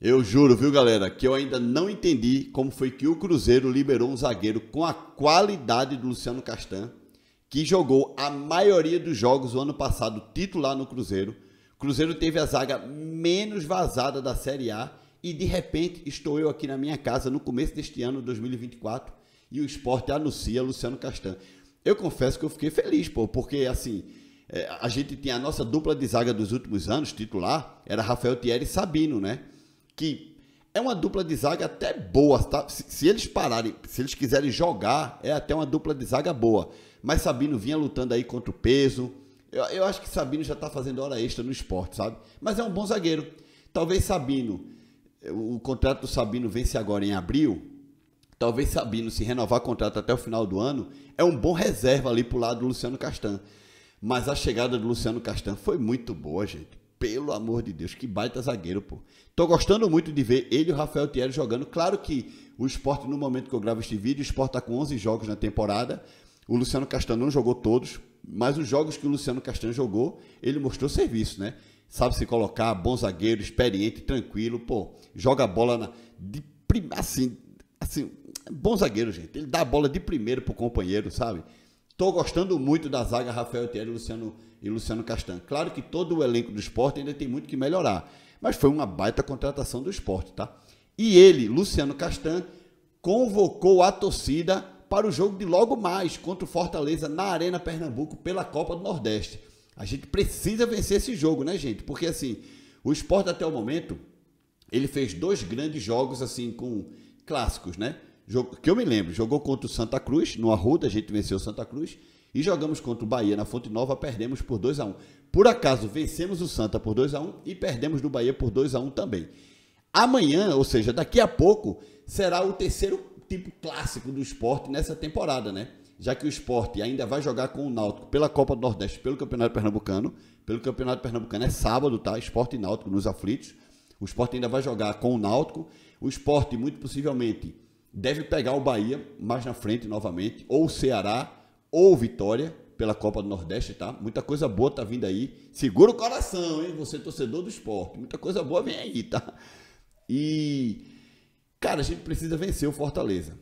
Eu juro, viu, galera, que eu ainda não entendi como foi que o Cruzeiro liberou um zagueiro com a qualidade do Luciano Castan, que jogou a maioria dos jogos o ano passado titular no Cruzeiro. Cruzeiro teve a zaga menos vazada da Série A e de repente estou eu aqui na minha casa no começo deste ano, 2024, e o esporte anuncia Luciano Castan. Eu confesso que eu fiquei feliz, pô, porque assim, eh, a gente tinha a nossa dupla de zaga dos últimos anos, titular, era Rafael Thierry e Sabino, né? que é uma dupla de zaga até boa, tá? se, se, eles pararem, se eles quiserem jogar, é até uma dupla de zaga boa. Mas Sabino vinha lutando aí contra o peso. Eu, eu acho que Sabino já está fazendo hora extra no esporte, sabe? Mas é um bom zagueiro. Talvez Sabino, o contrato do Sabino vence agora em abril. Talvez Sabino, se renovar o contrato até o final do ano, é um bom reserva ali pro lado do Luciano Castan. Mas a chegada do Luciano Castan foi muito boa, gente pelo amor de Deus, que baita zagueiro, pô. Tô gostando muito de ver ele e o Rafael Thierry jogando. Claro que o esporte, no momento que eu gravo este vídeo, o esporte tá com 11 jogos na temporada. O Luciano Castanho não jogou todos, mas os jogos que o Luciano Castanho jogou, ele mostrou serviço, né? Sabe se colocar, bom zagueiro, experiente, tranquilo, pô. Joga a bola na, de, assim, assim, bom zagueiro, gente. Ele dá a bola de primeiro pro companheiro, sabe? Estou gostando muito da zaga Rafael Thierry Luciano, e Luciano Castan. Claro que todo o elenco do esporte ainda tem muito que melhorar, mas foi uma baita contratação do esporte, tá? E ele, Luciano Castan, convocou a torcida para o jogo de logo mais contra o Fortaleza na Arena Pernambuco pela Copa do Nordeste. A gente precisa vencer esse jogo, né, gente? Porque assim, o esporte até o momento, ele fez dois grandes jogos assim com clássicos, né? que eu me lembro, jogou contra o Santa Cruz, no Arruda, a gente venceu o Santa Cruz, e jogamos contra o Bahia na Fonte Nova, perdemos por 2 a 1 Por acaso, vencemos o Santa por 2 a 1 e perdemos do Bahia por 2 a 1 também. Amanhã, ou seja, daqui a pouco, será o terceiro tipo clássico do esporte nessa temporada, né? Já que o esporte ainda vai jogar com o Náutico pela Copa do Nordeste, pelo Campeonato Pernambucano. Pelo Campeonato Pernambucano é sábado, tá? Esporte e Náutico nos aflitos. O esporte ainda vai jogar com o Náutico. O esporte, muito possivelmente, deve pegar o Bahia mais na frente novamente, ou o Ceará, ou Vitória pela Copa do Nordeste, tá? Muita coisa boa tá vindo aí. Segura o coração, hein? Você é torcedor do esporte. Muita coisa boa vem aí, tá? E, cara, a gente precisa vencer o Fortaleza.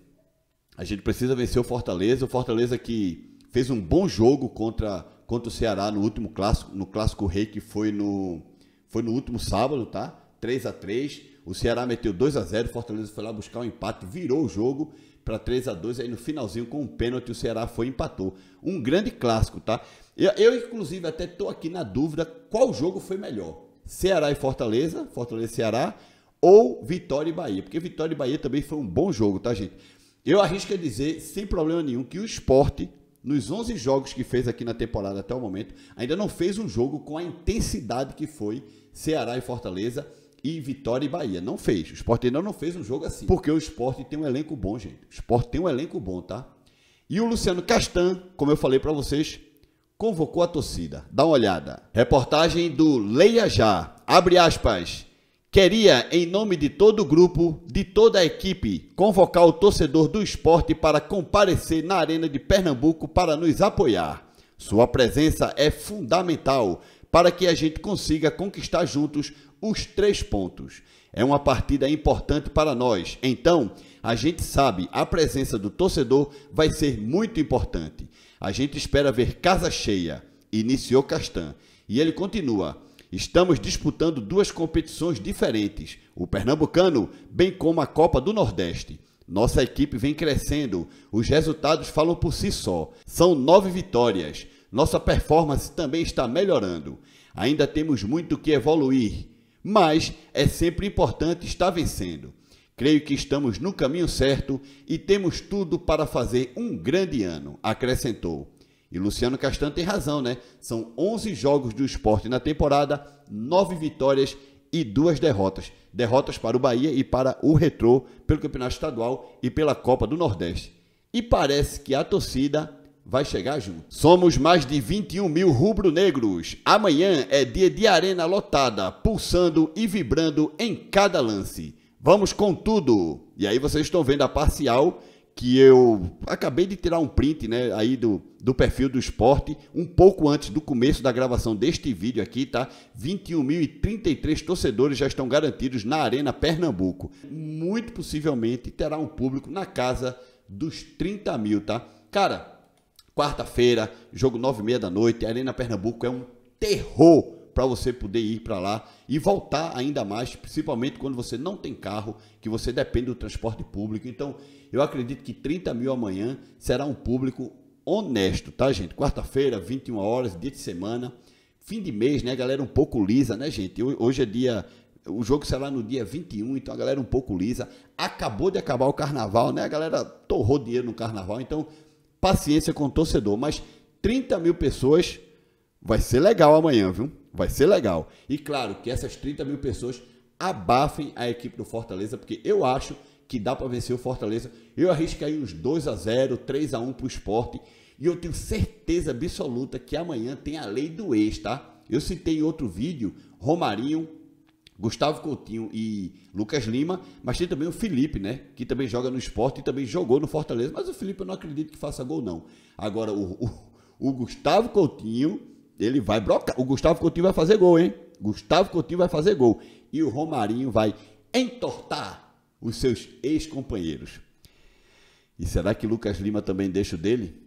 A gente precisa vencer o Fortaleza. O Fortaleza que fez um bom jogo contra, contra o Ceará no último clássico, no clássico rei que foi no, foi no último sábado, tá? 3 a 3 o Ceará meteu 2 a 0 Fortaleza foi lá buscar um empate, virou o jogo para 3 a 2 aí no finalzinho com um pênalti o Ceará foi e empatou. Um grande clássico, tá? Eu, eu inclusive até estou aqui na dúvida qual jogo foi melhor. Ceará e Fortaleza, Fortaleza e Ceará ou Vitória e Bahia, porque Vitória e Bahia também foi um bom jogo, tá, gente? Eu arrisco a dizer, sem problema nenhum, que o esporte, nos 11 jogos que fez aqui na temporada até o momento, ainda não fez um jogo com a intensidade que foi Ceará e Fortaleza e Vitória e Bahia. Não fez. O Sport ainda não fez um jogo assim. Porque o Sport tem um elenco bom, gente. O Sport tem um elenco bom, tá? E o Luciano Castan, como eu falei para vocês, convocou a torcida. Dá uma olhada. Reportagem do Leia Já. Abre aspas. Queria, em nome de todo o grupo, de toda a equipe, convocar o torcedor do esporte para comparecer na Arena de Pernambuco para nos apoiar. Sua presença é fundamental para que a gente consiga conquistar juntos os três pontos. É uma partida importante para nós, então a gente sabe a presença do torcedor vai ser muito importante. A gente espera ver casa cheia, iniciou Castan. E ele continua: estamos disputando duas competições diferentes, o Pernambucano, bem como a Copa do Nordeste. Nossa equipe vem crescendo, os resultados falam por si só. São nove vitórias nossa performance também está melhorando. Ainda temos muito que evoluir, mas é sempre importante estar vencendo. Creio que estamos no caminho certo e temos tudo para fazer um grande ano, acrescentou. E Luciano Castan tem razão, né? São 11 jogos do esporte na temporada, 9 vitórias e duas derrotas. Derrotas para o Bahia e para o Retrô pelo Campeonato Estadual e pela Copa do Nordeste. E parece que a torcida Vai chegar, junto. Somos mais de 21 mil rubro-negros. Amanhã é dia de arena lotada, pulsando e vibrando em cada lance. Vamos com tudo! E aí vocês estão vendo a parcial que eu acabei de tirar um print né, aí do, do perfil do esporte, um pouco antes do começo da gravação deste vídeo aqui, tá? 21.033 torcedores já estão garantidos na Arena Pernambuco. Muito possivelmente terá um público na casa dos 30 mil, tá? Cara, Quarta-feira, jogo 9h30 da noite, Arena Pernambuco é um terror para você poder ir para lá e voltar ainda mais, principalmente quando você não tem carro, que você depende do transporte público. Então, eu acredito que 30 mil amanhã será um público honesto, tá, gente? Quarta-feira, 21 horas, dia de semana, fim de mês, né, galera? Um pouco lisa, né, gente? Hoje é dia. O jogo será no dia 21, então a galera um pouco lisa. Acabou de acabar o carnaval, né? A galera torrou dinheiro no carnaval, então paciência com o torcedor, mas 30 mil pessoas vai ser legal amanhã, viu? Vai ser legal. E claro que essas 30 mil pessoas abafem a equipe do Fortaleza, porque eu acho que dá para vencer o Fortaleza. Eu arrisco aí uns 2 a 0 3 a 1 para o esporte. E eu tenho certeza absoluta que amanhã tem a lei do ex, tá? Eu citei em outro vídeo Romarinho Gustavo Coutinho e Lucas Lima, mas tem também o Felipe, né? Que também joga no esporte e também jogou no Fortaleza. Mas o Felipe eu não acredito que faça gol, não. Agora, o, o, o Gustavo Coutinho, ele vai brocar. O Gustavo Coutinho vai fazer gol, hein? Gustavo Coutinho vai fazer gol. E o Romarinho vai entortar os seus ex-companheiros. E será que Lucas Lima também deixa o dele?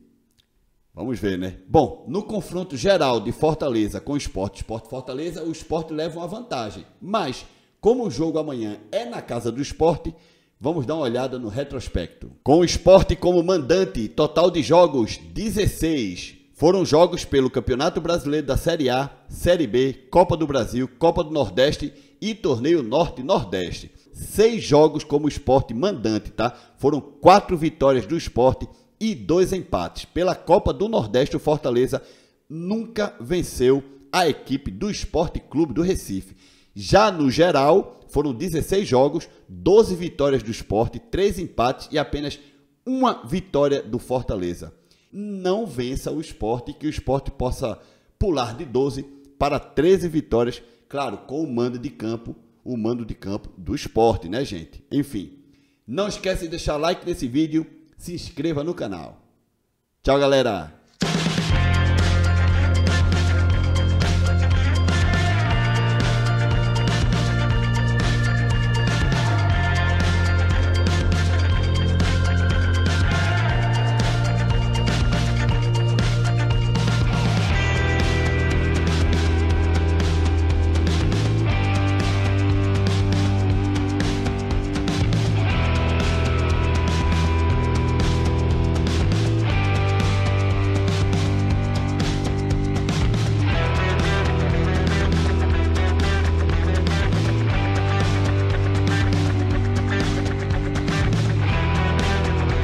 Vamos ver, né? Bom, no confronto geral de Fortaleza com o Esporte, Esporte Fortaleza, o Esporte leva uma vantagem. Mas, como o jogo amanhã é na casa do Esporte, vamos dar uma olhada no retrospecto. Com o Esporte como mandante, total de jogos 16. Foram jogos pelo Campeonato Brasileiro da Série A, Série B, Copa do Brasil, Copa do Nordeste e Torneio Norte-Nordeste. Seis jogos como esporte mandante, tá? Foram quatro vitórias do esporte e dois empates. Pela Copa do Nordeste, o Fortaleza nunca venceu a equipe do Esporte Clube do Recife. Já no geral, foram 16 jogos, 12 vitórias do esporte, 3 empates e apenas uma vitória do Fortaleza. Não vença o esporte, que o esporte possa pular de 12 para 13 vitórias, claro, com o mando de campo, o mando de campo do esporte, né, gente? Enfim, não esquece de deixar like nesse vídeo, se inscreva no canal. Tchau, galera!